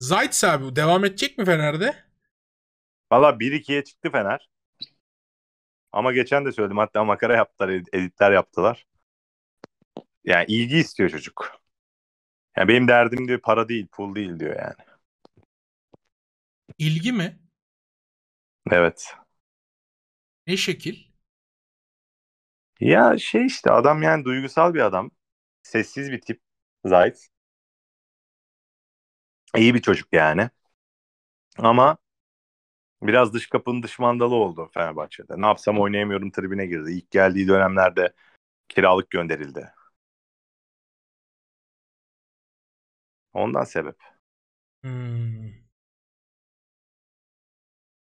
Zayt abi devam edecek mi Fener'de? Valla 1-2'ye çıktı Fener. Ama geçen de söyledim hatta makara yaptılar, editler yaptılar. Yani ilgi istiyor çocuk. Yani benim derdim diyor para değil, pul değil diyor yani. İlgi mi? Evet. Ne şekil? Ya şey işte adam yani duygusal bir adam. Sessiz bir tip Zayt. İyi bir çocuk yani. Ama biraz dış kapının dış mandalı oldu Fenerbahçe'de. Ne yapsam oynayamıyorum tribine girdi. İlk geldiği dönemlerde kiralık gönderildi. Ondan sebep. Hmm.